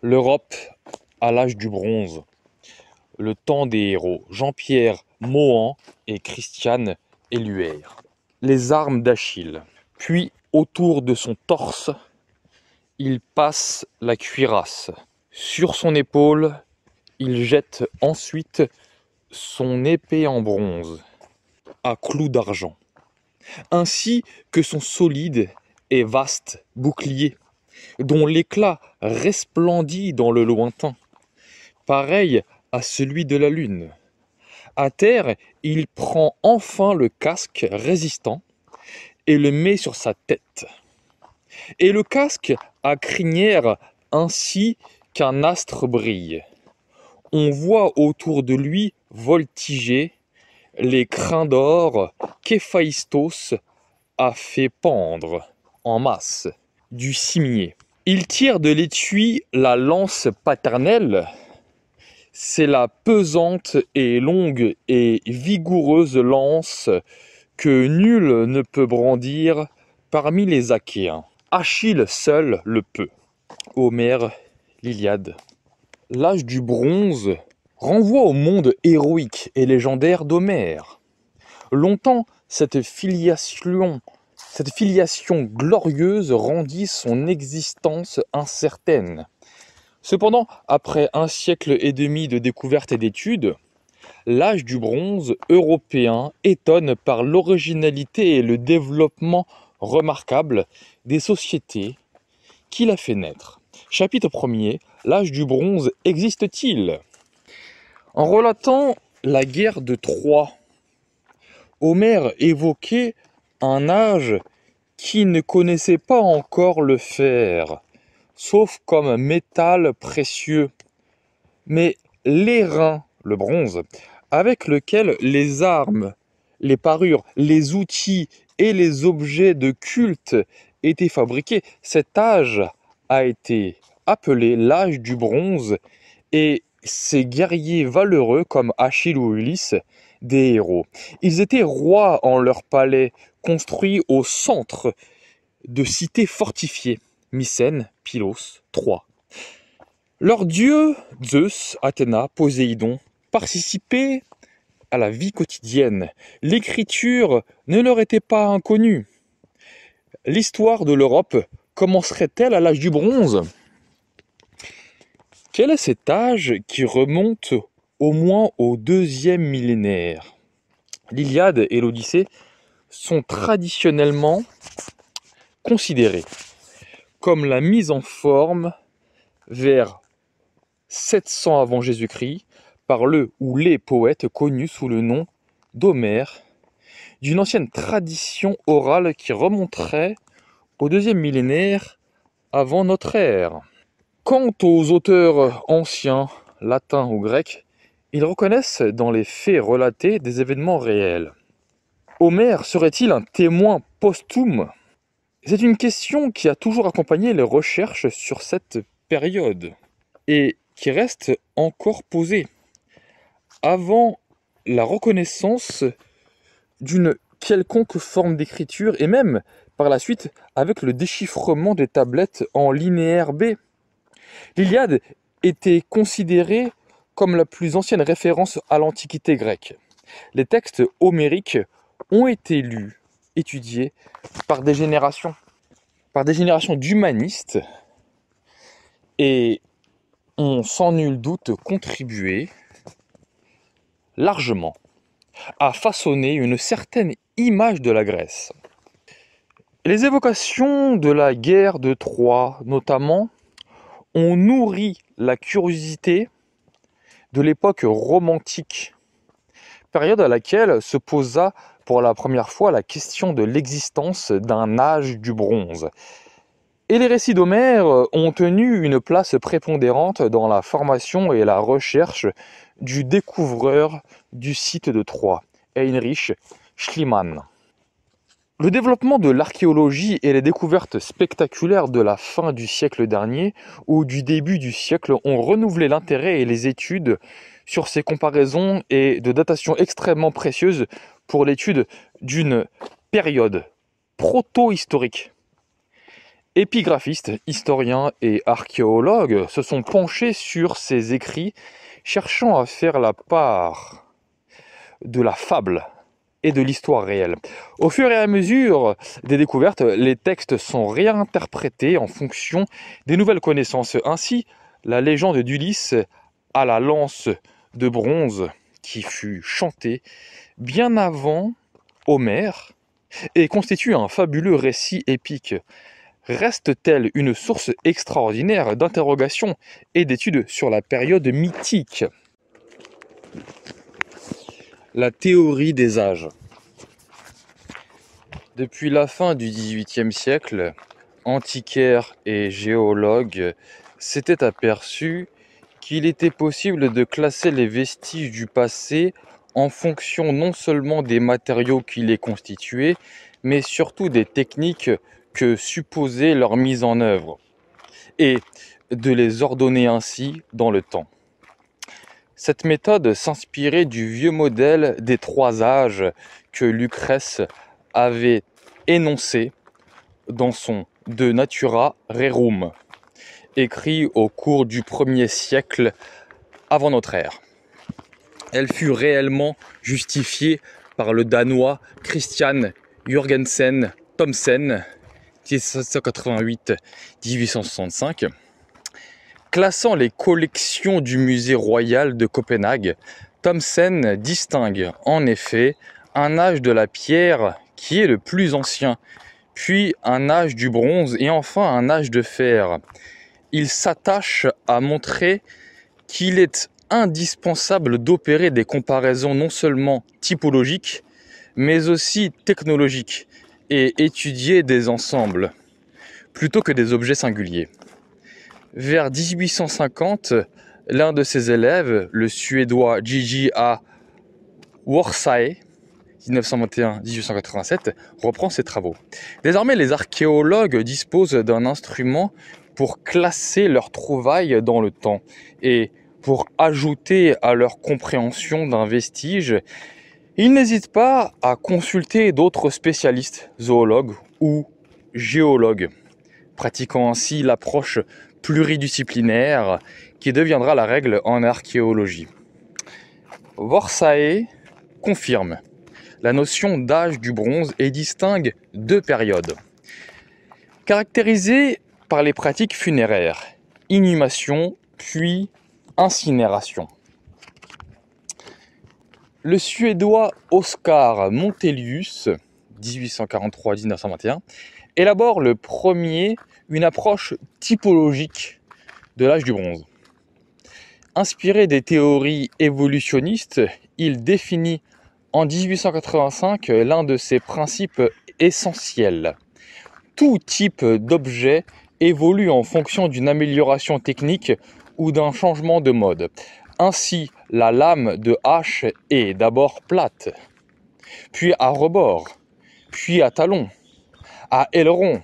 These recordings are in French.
L'Europe à l'âge du bronze. Le temps des héros. Jean-Pierre Mohan et Christiane Éluère. Les armes d'Achille. Puis autour de son torse, il passe la cuirasse. Sur son épaule, il jette ensuite son épée en bronze à clous d'argent, ainsi que son solide et vaste bouclier dont l'éclat resplendit dans le lointain, pareil à celui de la lune. À terre, il prend enfin le casque résistant et le met sur sa tête. Et le casque à crinière ainsi qu'un astre brille. On voit autour de lui voltiger les crins d'or qu'Héphaïstos a fait pendre en masse du cimier. Il tire de l'étui la lance paternelle. C'est la pesante et longue et vigoureuse lance que nul ne peut brandir parmi les Achéens. Achille seul le peut. Homère, l'Iliade. L'âge du bronze renvoie au monde héroïque et légendaire d'Homère. Longtemps, cette filiation cette filiation glorieuse rendit son existence incertaine. Cependant, après un siècle et demi de découvertes et d'études, l'âge du bronze européen étonne par l'originalité et le développement remarquable des sociétés qui l'a fait naître. Chapitre 1er L'âge du bronze existe-t-il En relatant la guerre de Troie, Homère évoquait un âge qui ne connaissait pas encore le fer, sauf comme métal précieux, mais l'airain, le bronze, avec lequel les armes, les parures, les outils et les objets de culte étaient fabriqués, cet âge a été appelé l'âge du bronze, et ces guerriers valeureux comme Achille ou Ulysse des héros. Ils étaient rois en leur palais, construit au centre de cités fortifiées, Mycène, Pylos, Troie. Leurs dieux, Zeus, Athéna, Poséidon, participaient à la vie quotidienne. L'écriture ne leur était pas inconnue. L'histoire de l'Europe commencerait-elle à l'âge du bronze Quel est cet âge qui remonte au moins au deuxième millénaire. L'Iliade et l'Odyssée sont traditionnellement considérés comme la mise en forme vers 700 avant Jésus-Christ par le ou les poètes connus sous le nom d'Homère, d'une ancienne tradition orale qui remonterait au deuxième millénaire avant notre ère. Quant aux auteurs anciens, latins ou grecs, ils reconnaissent dans les faits relatés des événements réels. Homère serait-il un témoin posthume C'est une question qui a toujours accompagné les recherches sur cette période et qui reste encore posée avant la reconnaissance d'une quelconque forme d'écriture et même par la suite avec le déchiffrement des tablettes en linéaire B. L'Iliade était considérée comme la plus ancienne référence à l'Antiquité grecque. Les textes homériques ont été lus, étudiés par des générations, par des générations d'humanistes et ont sans nul doute contribué largement à façonner une certaine image de la Grèce. Les évocations de la guerre de Troie notamment ont nourri la curiosité l'époque romantique, période à laquelle se posa pour la première fois la question de l'existence d'un âge du bronze. Et les récits d'Homère ont tenu une place prépondérante dans la formation et la recherche du découvreur du site de Troie, Heinrich Schliemann. Le développement de l'archéologie et les découvertes spectaculaires de la fin du siècle dernier ou du début du siècle ont renouvelé l'intérêt et les études sur ces comparaisons et de datations extrêmement précieuses pour l'étude d'une période proto-historique. Épigraphistes, historiens et archéologues se sont penchés sur ces écrits cherchant à faire la part de la fable et de l'histoire réelle. Au fur et à mesure des découvertes, les textes sont réinterprétés en fonction des nouvelles connaissances. Ainsi, la légende d'Ulysse à la lance de bronze qui fut chantée bien avant Homère et constitue un fabuleux récit épique. Reste-t-elle une source extraordinaire d'interrogations et d'études sur la période mythique la théorie des âges. Depuis la fin du XVIIIe siècle, antiquaires et géologues s'étaient aperçus qu'il était possible de classer les vestiges du passé en fonction non seulement des matériaux qui les constituaient, mais surtout des techniques que supposait leur mise en œuvre, et de les ordonner ainsi dans le temps. Cette méthode s'inspirait du vieux modèle des trois âges que Lucrèce avait énoncé dans son De Natura Rerum, écrit au cours du 1er siècle avant notre ère. Elle fut réellement justifiée par le Danois Christian Jürgensen Thomsen, 1788 1865 Classant les collections du musée royal de Copenhague, Thomsen distingue en effet un âge de la pierre qui est le plus ancien, puis un âge du bronze et enfin un âge de fer. Il s'attache à montrer qu'il est indispensable d'opérer des comparaisons non seulement typologiques, mais aussi technologiques, et étudier des ensembles, plutôt que des objets singuliers. Vers 1850, l'un de ses élèves, le Suédois Gigi A. Worsae, 1921-1887, reprend ses travaux. Désormais, les archéologues disposent d'un instrument pour classer leurs trouvailles dans le temps et pour ajouter à leur compréhension d'un vestige, ils n'hésitent pas à consulter d'autres spécialistes, zoologues ou géologues, pratiquant ainsi l'approche pluridisciplinaire qui deviendra la règle en archéologie. Vorsae confirme la notion d'âge du bronze et distingue deux périodes. Caractérisées par les pratiques funéraires, inhumation puis incinération. Le Suédois Oscar Montelius, 1843-1921, élabore le premier une approche typologique de l'âge du bronze. Inspiré des théories évolutionnistes, il définit en 1885 l'un de ses principes essentiels. Tout type d'objet évolue en fonction d'une amélioration technique ou d'un changement de mode. Ainsi, la lame de hache est d'abord plate, puis à rebord, puis à talon, à aileron,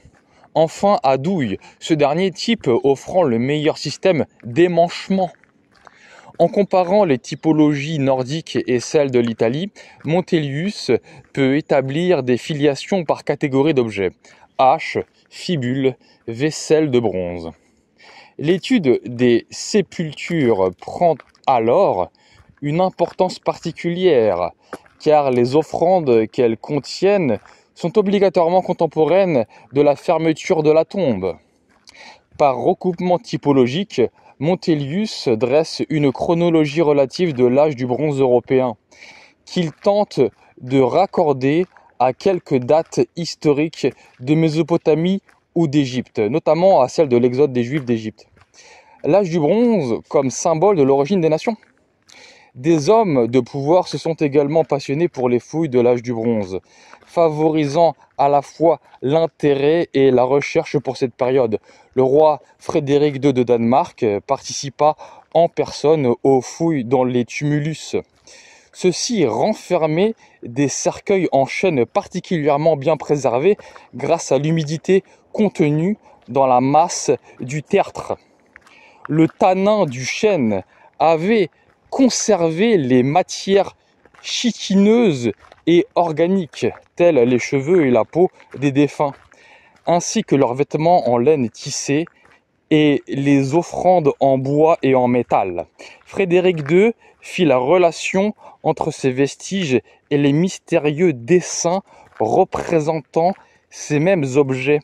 enfin à Douille, ce dernier type offrant le meilleur système d'émanchement. En comparant les typologies nordiques et celles de l'Italie, Montelius peut établir des filiations par catégorie d'objets haches, fibules, vaisselle de bronze. L'étude des sépultures prend alors une importance particulière, car les offrandes qu'elles contiennent sont obligatoirement contemporaines de la fermeture de la tombe. Par recoupement typologique, Montelius dresse une chronologie relative de l'âge du bronze européen, qu'il tente de raccorder à quelques dates historiques de Mésopotamie ou d'Égypte, notamment à celle de l'exode des Juifs d'Égypte. L'âge du bronze comme symbole de l'origine des nations. Des hommes de pouvoir se sont également passionnés pour les fouilles de l'âge du bronze, favorisant à la fois l'intérêt et la recherche pour cette période. Le roi Frédéric II de Danemark participa en personne aux fouilles dans les tumulus. Ceux-ci renfermaient des cercueils en chêne particulièrement bien préservés grâce à l'humidité contenue dans la masse du tertre. Le tanin du chêne avait conserver les matières chitineuses et organiques, telles les cheveux et la peau des défunts, ainsi que leurs vêtements en laine tissée et les offrandes en bois et en métal. Frédéric II fit la relation entre ces vestiges et les mystérieux dessins représentant ces mêmes objets,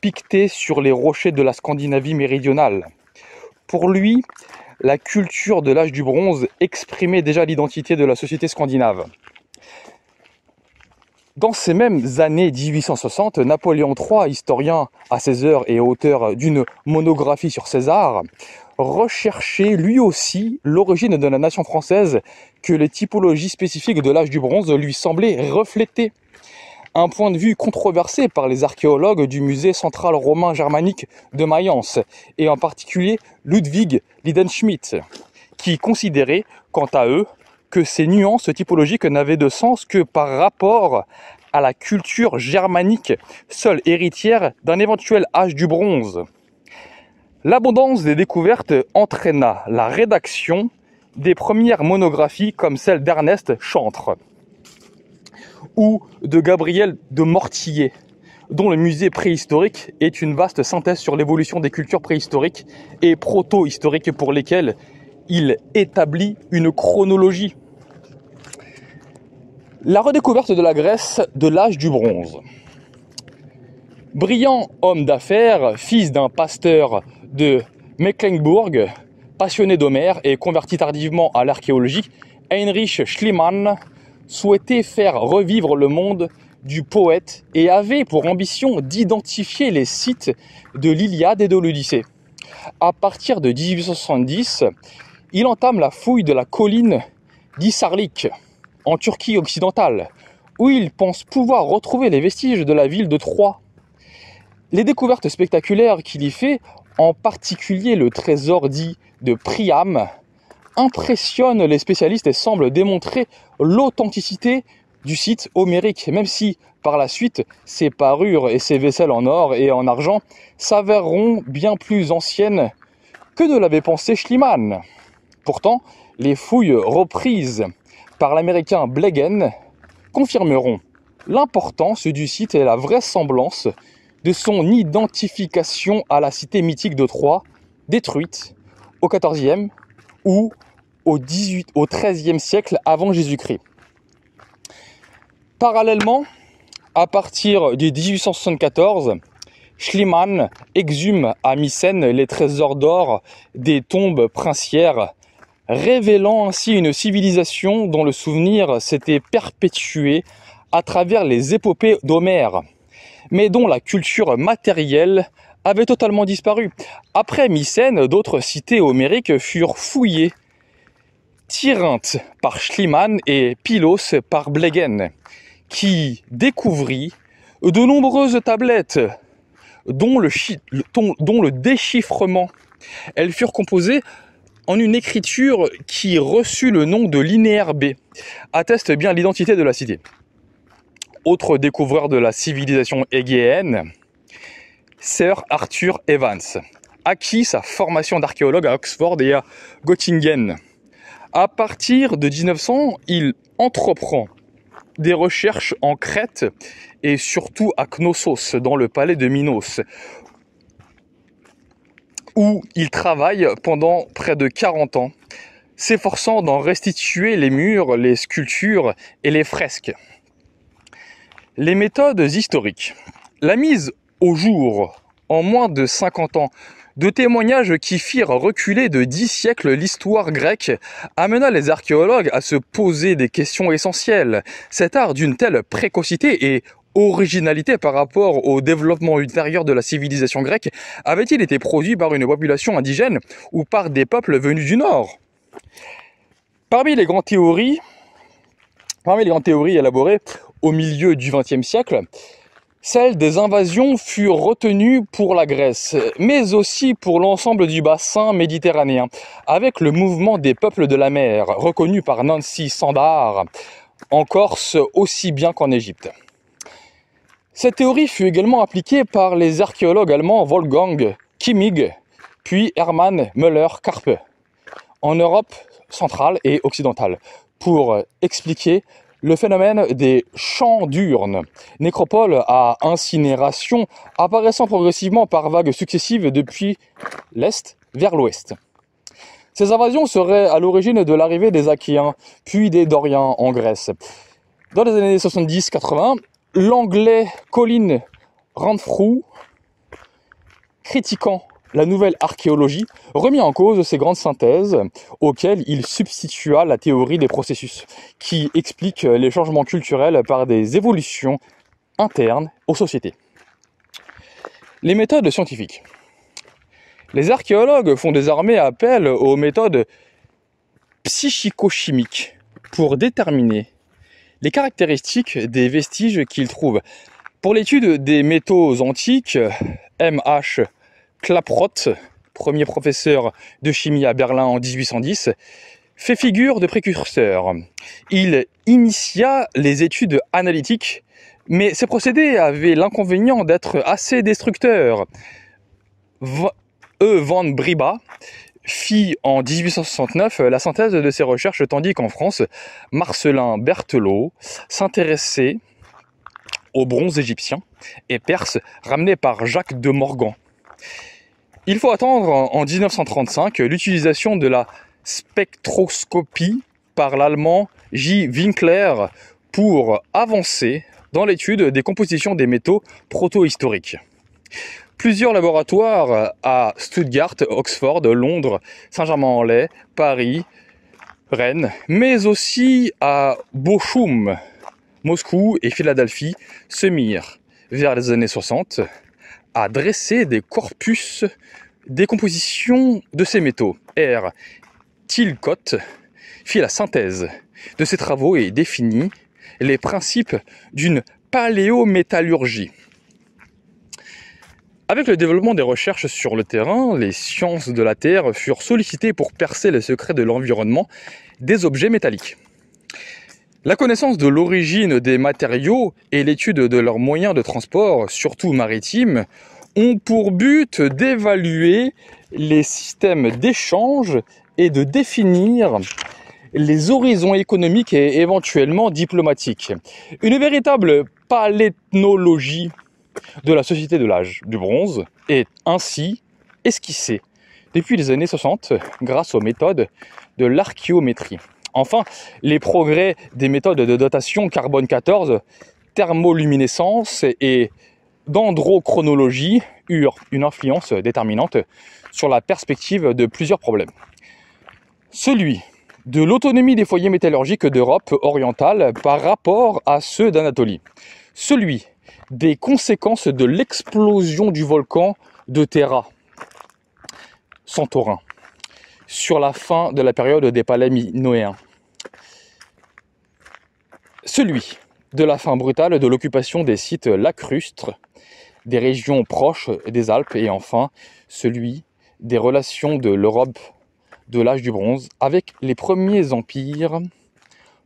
piquetés sur les rochers de la Scandinavie méridionale. Pour lui, la culture de l'âge du bronze exprimait déjà l'identité de la société scandinave. Dans ces mêmes années 1860, Napoléon III, historien à ses heures et auteur d'une monographie sur César, recherchait lui aussi l'origine de la nation française que les typologies spécifiques de l'âge du bronze lui semblaient refléter un point de vue controversé par les archéologues du musée central romain germanique de Mayence, et en particulier Ludwig Lidenschmidt, qui considérait, quant à eux, que ces nuances typologiques n'avaient de sens que par rapport à la culture germanique, seule héritière d'un éventuel âge du bronze. L'abondance des découvertes entraîna la rédaction des premières monographies comme celle d'Ernest Chantre ou de Gabriel de Mortillet, dont le musée préhistorique est une vaste synthèse sur l'évolution des cultures préhistoriques et proto-historiques pour lesquelles il établit une chronologie. La redécouverte de la Grèce de l'âge du bronze. Brillant homme d'affaires, fils d'un pasteur de Mecklenburg, passionné d'Homère et converti tardivement à l'archéologie, Heinrich Schliemann souhaitait faire revivre le monde du poète et avait pour ambition d'identifier les sites de l'Iliade et de l'Odyssée. À partir de 1870, il entame la fouille de la colline d'Isarlik, en Turquie occidentale, où il pense pouvoir retrouver les vestiges de la ville de Troie. Les découvertes spectaculaires qu'il y fait, en particulier le trésor dit de Priam, impressionne les spécialistes et semble démontrer l'authenticité du site homérique, même si par la suite ses parures et ses vaisselles en or et en argent s'avéreront bien plus anciennes que ne l'avait pensé Schliemann. Pourtant, les fouilles reprises par l'américain Blegen confirmeront l'importance du site et la vraisemblance de son identification à la cité mythique de Troie, détruite au 14ème XIVe ou au, 18, au 13e siècle avant Jésus-Christ. Parallèlement, à partir du 1874, Schliemann exhume à Mycène les trésors d'or des tombes princières, révélant ainsi une civilisation dont le souvenir s'était perpétué à travers les épopées d'Homère, mais dont la culture matérielle avait totalement disparu. Après Mycène, d'autres cités homériques furent fouillées. Tyrinthe par Schliemann et Pylos par Blegen, qui découvrit de nombreuses tablettes dont le, déchiffrement. Elles furent composées en une écriture qui reçut le nom de linéaire B, atteste bien l'identité de la cité. Autre découvreur de la civilisation égéenne, Sir Arthur Evans, acquis sa formation d'archéologue à Oxford et à Göttingen. À partir de 1900, il entreprend des recherches en Crète et surtout à Knossos, dans le palais de Minos, où il travaille pendant près de 40 ans, s'efforçant d'en restituer les murs, les sculptures et les fresques. Les méthodes historiques. La mise au jour en moins de 50 ans. De témoignages qui firent reculer de dix siècles l'histoire grecque amena les archéologues à se poser des questions essentielles. Cet art d'une telle précocité et originalité par rapport au développement ultérieur de la civilisation grecque avait-il été produit par une population indigène ou par des peuples venus du Nord Parmi les grandes théories, parmi les grandes théories élaborées au milieu du XXe siècle, celle des invasions furent retenues pour la Grèce, mais aussi pour l'ensemble du bassin méditerranéen, avec le mouvement des peuples de la mer, reconnu par Nancy Sandar, en Corse aussi bien qu'en Égypte. Cette théorie fut également appliquée par les archéologues allemands Wolfgang Kimmig, puis Hermann Müller-Karpe, en Europe centrale et occidentale, pour expliquer le phénomène des champs d'urnes, nécropole à incinération, apparaissant progressivement par vagues successives depuis l'Est vers l'Ouest. Ces invasions seraient à l'origine de l'arrivée des Achéens, puis des Doriens en Grèce. Dans les années 70-80, l'anglais Colin Renfrew, critiquant la nouvelle archéologie remit en cause ces grandes synthèses auxquelles il substitua la théorie des processus, qui explique les changements culturels par des évolutions internes aux sociétés. Les méthodes scientifiques. Les archéologues font désormais appel aux méthodes psychico-chimiques pour déterminer les caractéristiques des vestiges qu'ils trouvent. Pour l'étude des métaux antiques, MH, Klaproth, premier professeur de chimie à Berlin en 1810, fait figure de précurseur. Il initia les études analytiques, mais ces procédés avaient l'inconvénient d'être assez destructeurs. e. van Briba fit en 1869 la synthèse de ses recherches, tandis qu'en France, Marcelin Berthelot s'intéressait aux bronzes égyptiens et perses ramenés par Jacques de Morgan. Il faut attendre en 1935 l'utilisation de la spectroscopie par l'allemand J. Winkler pour avancer dans l'étude des compositions des métaux protohistoriques. Plusieurs laboratoires à Stuttgart, Oxford, Londres, Saint-Germain-en-Laye, Paris, Rennes, mais aussi à Bochum, Moscou et Philadelphie se mirent vers les années 60 à dresser des corpus des compositions de ces métaux. R. Tilcott fit la synthèse de ses travaux et définit les principes d'une paléométallurgie. Avec le développement des recherches sur le terrain, les sciences de la Terre furent sollicitées pour percer les secrets de l'environnement des objets métalliques. La connaissance de l'origine des matériaux et l'étude de leurs moyens de transport, surtout maritimes, ont pour but d'évaluer les systèmes d'échange et de définir les horizons économiques et éventuellement diplomatiques. Une véritable paléthnologie de la société de l'âge du bronze est ainsi esquissée depuis les années 60 grâce aux méthodes de l'archéométrie. Enfin, les progrès des méthodes de datation carbone 14, thermoluminescence et dendrochronologie eurent une influence déterminante sur la perspective de plusieurs problèmes. Celui de l'autonomie des foyers métallurgiques d'Europe orientale par rapport à ceux d'Anatolie. Celui des conséquences de l'explosion du volcan de Terra, Santorin, sur la fin de la période des noéens. Celui de la fin brutale de l'occupation des sites lacrustres, des régions proches des Alpes et enfin celui des relations de l'Europe de l'âge du bronze avec les premiers empires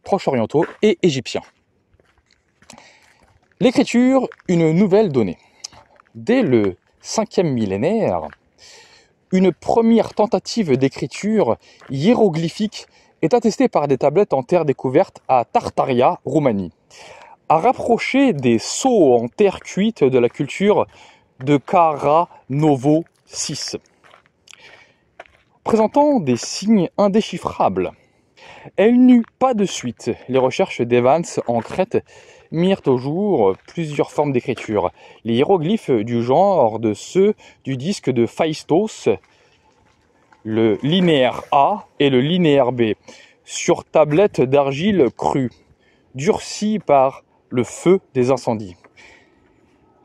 proches orientaux et égyptiens. L'écriture, une nouvelle donnée. Dès le 5e millénaire, une première tentative d'écriture hiéroglyphique est attestée par des tablettes en terre découverte à Tartaria, Roumanie à rapprocher des sauts en terre cuite de la culture de Cara Novo 6, présentant des signes indéchiffrables. Elle n'eut pas de suite. Les recherches d'Evans en Crète mirent au jour plusieurs formes d'écriture. Les hiéroglyphes du genre de ceux du disque de Phaistos, le linéaire A et le linéaire B, sur tablette d'argile crue, durcie par le feu des incendies.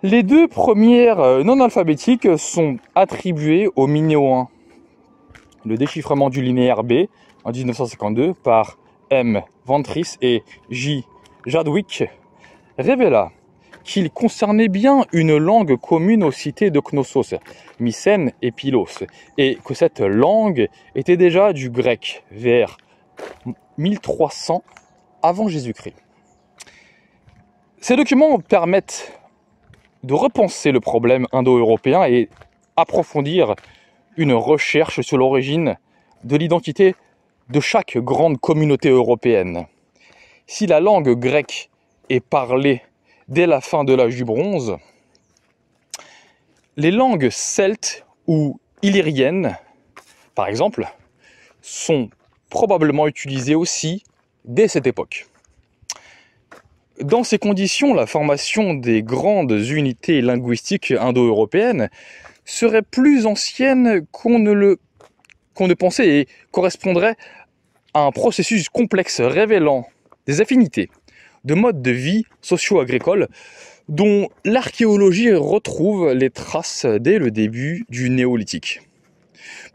Les deux premières euh, non alphabétiques sont attribuées au 1. Le déchiffrement du linéaire B en 1952 par M. Ventris et J. Jadwick révéla qu'il concernait bien une langue commune aux cités de Knossos, Mycène et Pylos, et que cette langue était déjà du grec vers 1300 avant Jésus-Christ. Ces documents permettent de repenser le problème indo-européen et approfondir une recherche sur l'origine de l'identité de chaque grande communauté européenne. Si la langue grecque est parlée dès la fin de l'âge du bronze, les langues celtes ou illyriennes, par exemple, sont probablement utilisées aussi dès cette époque. Dans ces conditions, la formation des grandes unités linguistiques indo-européennes serait plus ancienne qu'on ne le pensait et correspondrait à un processus complexe révélant des affinités de modes de vie socio-agricoles dont l'archéologie retrouve les traces dès le début du néolithique,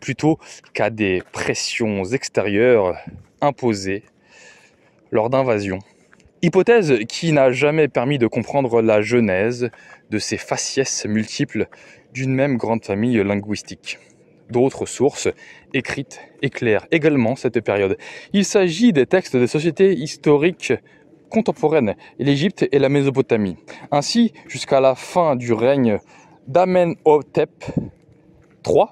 plutôt qu'à des pressions extérieures imposées lors d'invasions. Hypothèse qui n'a jamais permis de comprendre la genèse de ces faciès multiples d'une même grande famille linguistique. D'autres sources écrites éclairent également cette période. Il s'agit des textes des sociétés historiques contemporaines, l'Égypte et la Mésopotamie. Ainsi, jusqu'à la fin du règne d'Amenhotep III,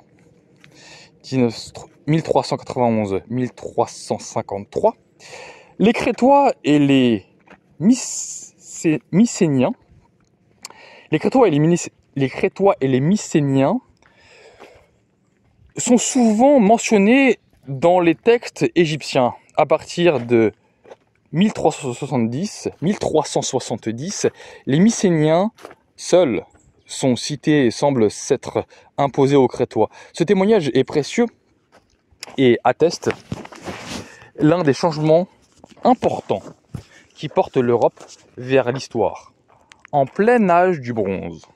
1391-1353, les Crétois et les les Crétois et les, Crétois et les Mycéniens sont souvent mentionnés dans les textes égyptiens à partir de 1370, 1370, les Mycéniens seuls sont cités et semblent s'être imposés aux Crétois. Ce témoignage est précieux et atteste l'un des changements importants qui porte l'Europe vers l'histoire, en plein âge du bronze.